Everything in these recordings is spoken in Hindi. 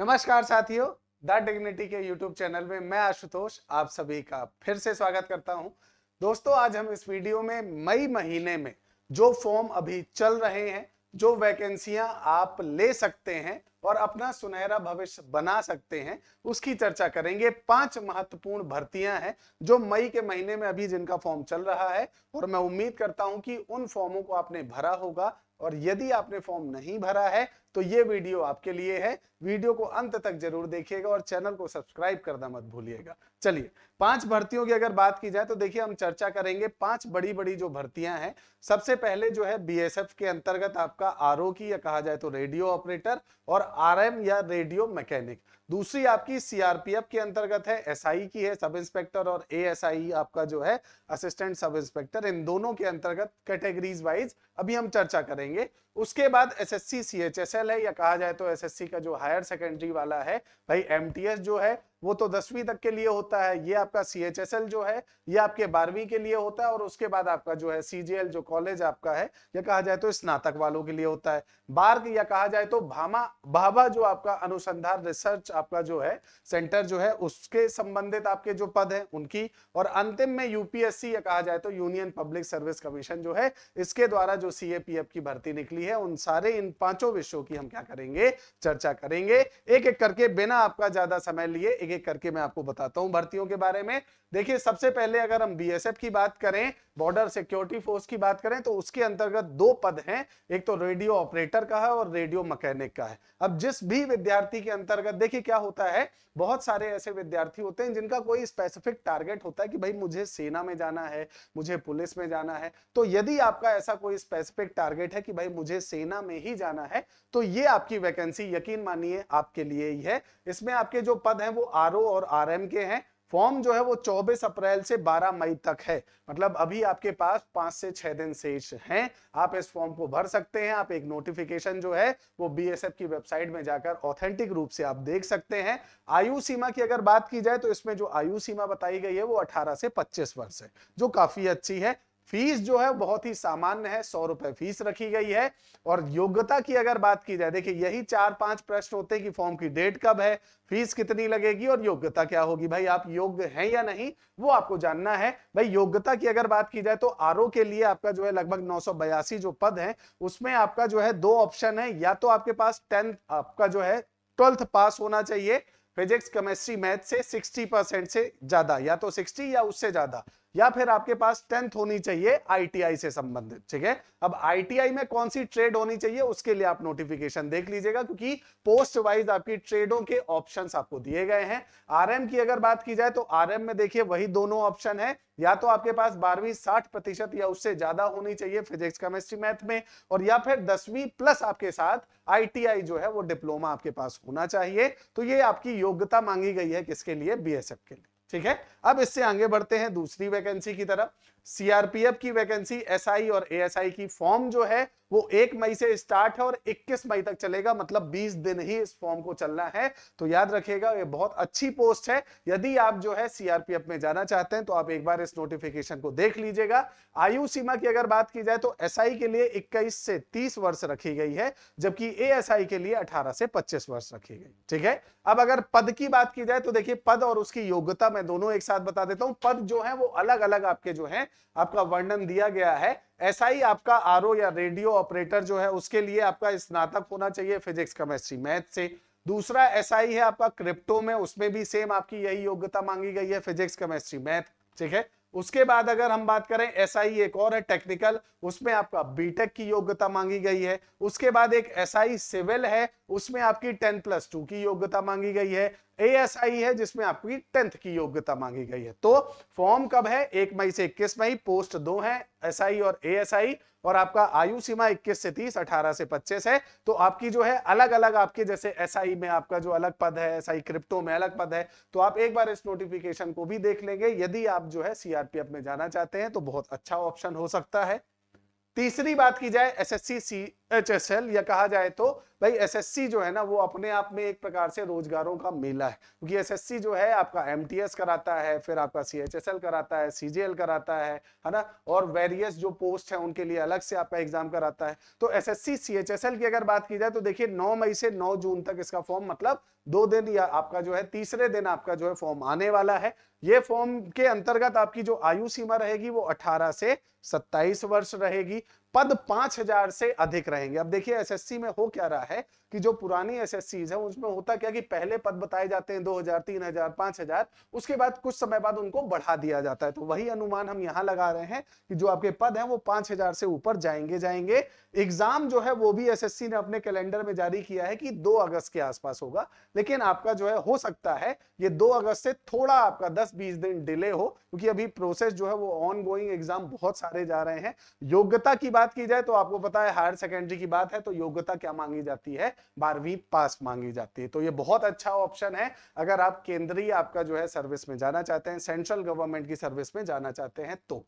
नमस्कार साथियों द डिग्निटी के यूट्यूब चैनल में मैं आशुतोष आप सभी का फिर से स्वागत करता हूं दोस्तों आज हम इस वीडियो में मई महीने में जो फॉर्म अभी चल रहे हैं जो वैकेंसियां आप ले सकते हैं और अपना सुनहरा भविष्य बना सकते हैं उसकी चर्चा करेंगे पांच महत्वपूर्ण भर्तियां हैं जो मई के महीने में अभी जिनका फॉर्म चल रहा है और मैं उम्मीद करता हूं कि उन फॉर्मों को आपने भरा होगा और यदि आपने फॉर्म नहीं भरा है तो ये वीडियो आपके लिए है वीडियो को अंत तक जरूर देखिएगा और चैनल को सब्सक्राइब करना मत भूलिएगा चलिए पांच भर्तियों की अगर बात की जाए तो देखिए हम चर्चा करेंगे पांच बड़ी बड़ी जो भर्तियां हैं सबसे पहले जो है बीएसएफ के अंतर्गत आपका आर की या कहा जाए तो रेडियो ऑपरेटर और आर या रेडियो मैकेनिक दूसरी आपकी सीआरपीएफ के अंतर्गत है एस की है सब इंस्पेक्टर और ए आपका जो है असिस्टेंट सब इंस्पेक्टर इन दोनों के अंतर्गत कैटेगरीज वाइज अभी हम चर्चा करेंगे करेंगे उसके बाद एसएससी सीएचएसएल है या कहा जाए तो एसएससी का जो हायर सेकेंडरी वाला है भाई एमटीएस जो है वो तो दसवीं तक के लिए होता है ये आपका सी एच एस एल जो है ये आपके बारहवीं के लिए होता है और उसके बाद आपका जो है सी जी एल जो कॉलेज आपका है या कहा जाए तो स्नातक वालों के लिए होता है बार्क या कहा जाए तो भामा भाभा जो आपका अनुसंधान रिसर्च आपका जो है सेंटर जो है उसके संबंधित आपके जो पद है उनकी और अंतिम में यूपीएससी या कहा जाए तो यूनियन पब्लिक सर्विस कमीशन जो है इसके द्वारा जो सी की भर्ती निकली है उन सारे इन पांचों विषयों की हम क्या करेंगे चर्चा करेंगे एक एक करके बिना आपका ज्यादा समय लिए एक एक करके मैं आपको बताता हूं भर्तियों के बारे में देखिए सबसे पहले अगर हम बीएसएफ की बात करें बॉर्डर सिक्योरिटी फोर्स की बात करें तो उसके अंतर्गत दो पद हैं एक तो रेडियो ऑपरेटर का है और रेडियो मैकेनिक का है अब जिस भी विद्यार्थी के अंतर्गत देखिए क्या होता है बहुत सारे ऐसे विद्यार्थी होते हैं जिनका कोई स्पेसिफिक टारगेट होता है कि भाई मुझे सेना में जाना है मुझे पुलिस में जाना है तो यदि आपका ऐसा कोई स्पेसिफिक टारगेट है कि भाई मुझे सेना में ही जाना है तो ये आपकी वैकेंसी यकीन मानिए आपके लिए ही है इसमें आपके जो पद है वो आर और आर के हैं फॉर्म जो है वो 24 अप्रैल से 12 मई तक है मतलब अभी आपके पास पांच से छह दिन शेष हैं आप इस फॉर्म को भर सकते हैं आप एक नोटिफिकेशन जो है वो बीएसएफ की वेबसाइट में जाकर ऑथेंटिक रूप से आप देख सकते हैं आयु सीमा की अगर बात की जाए तो इसमें जो आयु सीमा बताई गई है वो अठारह से पच्चीस वर्ष है जो काफी अच्छी है फीस जो है बहुत ही सामान्य है सौ रुपए फीस रखी गई है और योग्यता की अगर बात की जाए देखिए यही चार पांच प्रश्न होते हैं कि फॉर्म की डेट कब है फीस कितनी लगेगी और योग्यता क्या होगी भाई आप योग्य हैं या नहीं वो आपको जानना है भाई योग्यता की अगर बात की जाए तो आर के लिए आपका जो है लगभग नौ जो पद है उसमें आपका जो है दो ऑप्शन है या तो आपके पास टेंथ आपका जो है ट्वेल्थ पास होना चाहिए फिजिक्स केमिस्ट्री मैथ से 60 परसेंट से ज्यादा या तो 60 या उससे ज्यादा या फिर आपके पास टेंथ होनी चाहिए आईटीआई से संबंधित ठीक है अब आईटीआई में कौन सी ट्रेड होनी चाहिए उसके लिए आप नोटिफिकेशन देख लीजिएगा क्योंकि पोस्ट वाइज आपकी ट्रेडों के ऑप्शंस आपको दिए गए हैं आरएम की अगर बात की जाए तो आरएम में देखिए वही दोनों ऑप्शन है या तो आपके पास बारहवीं साठ प्रतिशत या उससे ज्यादा होनी चाहिए फिजिक्स केमिस्ट्री मैथ में और या फिर दसवीं प्लस आपके साथ आईटीआई जो है वो डिप्लोमा आपके पास होना चाहिए तो ये आपकी योग्यता मांगी गई है किसके लिए बीएसएफ के लिए ठीक है अब इससे आगे बढ़ते हैं दूसरी वैकेंसी की तरफ सीआरपीएफ की वैकेंसी एसआई और एएसआई की फॉर्म जो है वो एक मई से स्टार्ट है और 21 मई तक चलेगा मतलब 20 दिन ही इस फॉर्म को चलना है तो याद रखिएगा ये बहुत अच्छी पोस्ट है यदि आप जो है सीआरपीएफ में जाना चाहते हैं तो आप एक बार इस नोटिफिकेशन को देख लीजिएगा आयु सीमा की अगर बात की जाए तो एसआई के लिए इक्कीस से तीस वर्ष रखी गई है जबकि ए के लिए अठारह से पच्चीस वर्ष रखी गई ठीक है अब अगर पद की बात की जाए तो देखिए पद और उसकी योग्यता मैं दोनों एक साथ बता देता हूं पद जो है वो अलग अलग आपके जो है आपका वर्णन दिया गया है ऐसा ही आपका आर या रेडियो ऑपरेटर जो है उसके लिए आपका स्नातक होना चाहिए फिजिक्स केमेस्ट्री मैथ से दूसरा ऐसा ही है आपका क्रिप्टो में उसमें भी सेम आपकी यही योग्यता मांगी गई है फिजिक्स केमेस्ट्री मैथ ठीक है उसके बाद अगर हम बात करें ऐसा ही एक और है टेक्निकल उसमें आपका बीटेक की योग्यता मांगी गई है उसके बाद एक एस आई सिविल है उसमें आपकी टेन प्लस टू की योग्यता मांगी गई है एएसआई है जिसमें आपकी टेंथ की योग्यता मांगी गई है तो फॉर्म कब है एक मई से इक्कीस मई पोस्ट दो है एसआई और एएसआई और आपका आयु सीमा 21 से 30 18 से 25 है तो आपकी जो है अलग अलग आपके जैसे एसआई में आपका जो अलग पद है एसआई क्रिप्टो में अलग पद है तो आप एक बार इस नोटिफिकेशन को भी देख लेंगे यदि आप जो है सीआरपीएफ में जाना चाहते हैं तो बहुत अच्छा ऑप्शन हो सकता है तीसरी बात की जाए एस सी एच या कहा जाए तो भाई एसएससी जो है ना वो अपने आप में एक प्रकार से रोजगारों का मेला है क्योंकि एसएससी जो है आपका एमटीएस कराता है फिर आपका सीएचएसएल कराता है सीजीएल कराता है है ना और वेरियस जो पोस्ट है उनके लिए अलग से आपका एग्जाम कराता है तो एसएससी सीएचएसएल की अगर बात की जाए तो देखिए नौ मई से नौ जून तक इसका फॉर्म मतलब दो दिन या आपका जो है तीसरे दिन आपका जो है फॉर्म आने वाला है ये फॉर्म के अंतर्गत आपकी जो आयु सीमा रहेगी वो 18 से 27 वर्ष रहेगी पद 5000 से अधिक रहेंगे अब देखिए एसएससी में हो क्या रहा है कि जो पुरानी एस है उसमें होता क्या कि पहले पद बताए जाते हैं 2000, 3000, 5000 उसके बाद कुछ समय बाद उनको बढ़ा दिया जाता है तो वही अनुमान हम यहाँ लगा रहे हैं कि जो आपके पद हैं वो 5000 से ऊपर जाएंगे जाएंगे एग्जाम जो है वो भी एस ने अपने कैलेंडर में जारी किया है कि दो अगस्त के आसपास होगा लेकिन आपका जो है हो सकता है ये दो अगस्त से थोड़ा आपका दस बीस दिन डिले हो क्योंकि अभी प्रोसेस जो है वो ऑन एग्जाम बहुत सारे जा रहे हैं योग्यता की बात की जाए तो आपको पता है हायर सेकेंडरी की बात है तो योग्यता क्या मांगी जाती है बारहवीं पास मांगी जाती है तो ये बहुत अच्छा ऑप्शन है अगर आप केंद्रीय आपका जो है सर्विस में जाना चाहते हैं सेंट्रल गवर्नमेंट की सर्विस में जाना चाहते हैं तो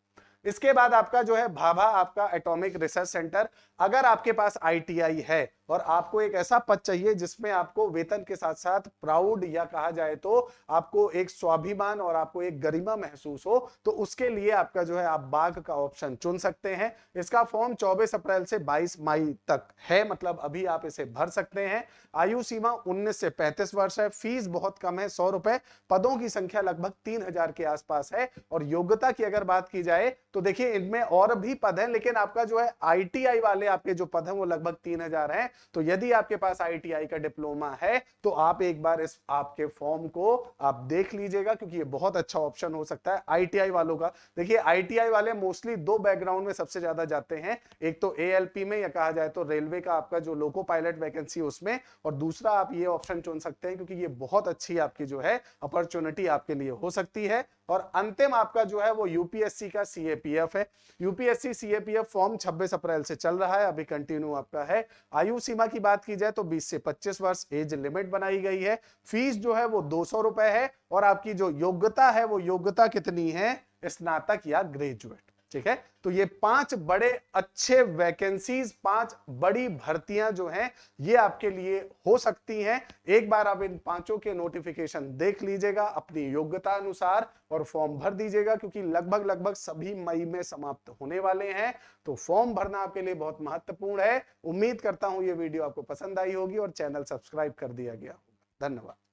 इसके बाद आपका जो है भाभा आपका एटॉमिक रिसर्च सेंटर अगर आपके पास आईटीआई है और आपको एक ऐसा पद चाहिए जिसमें आपको वेतन के साथ साथ प्राउड या कहा जाए तो आपको एक स्वाभिमान और आपको एक गरिमा महसूस हो तो उसके लिए आपका जो है आप बाघ का ऑप्शन चुन सकते हैं इसका फॉर्म 24 अप्रैल से 22 मई तक है मतलब अभी आप इसे भर सकते हैं आयु सीमा 19 से 35 वर्ष है फीस बहुत कम है सौ रुपए पदों की संख्या लगभग तीन हजार के आसपास है और योग्यता की अगर बात की जाए तो देखिए इनमें और भी पद है लेकिन आपका जो है आईटीआई वाले आपके जो पद है वो लगभग तीन हजार है तो यदि आपके पास आईटीआई का डिप्लोमा है तो आप एक बार इस आपके फॉर्म को आप देख लीजिएगा क्योंकि ये बहुत अच्छा ऑप्शन हो सकता है आईटीआई वालों का देखिए आईटीआई वाले मोस्टली दो बैकग्राउंड में सबसे ज्यादा जाते हैं एक तो एएलपी में या कहा जाए तो रेलवे का आपका जो लोको पायलट वैकेंसी उसमें और दूसरा आप ये ऑप्शन चुन सकते हैं क्योंकि ये बहुत अच्छी आपकी जो है अपॉर्चुनिटी आपके लिए हो सकती है और अंतिम आपका जो है वो यूपीएससी का सीएपीएफ है यूपीएससी सीएपीएफ फॉर्म 26 अप्रैल से चल रहा है अभी कंटिन्यू आपका है आयु सीमा की बात की जाए तो 20 से 25 वर्ष एज लिमिट बनाई गई है फीस जो है वो दो सौ है और आपकी जो योग्यता है वो योग्यता कितनी है स्नातक या ग्रेजुएट ठीक है तो ये पांच बड़े अच्छे वैकेंसीज पांच बड़ी भर्तियां जो हैं ये आपके लिए हो सकती हैं एक बार आप इन पांचों के नोटिफिकेशन देख लीजिएगा अपनी योग्यता अनुसार और फॉर्म भर दीजिएगा क्योंकि लगभग लगभग सभी मई में समाप्त होने वाले हैं तो फॉर्म भरना आपके लिए बहुत महत्वपूर्ण है उम्मीद करता हूं ये वीडियो आपको पसंद आई होगी और चैनल सब्सक्राइब कर दिया गया धन्यवाद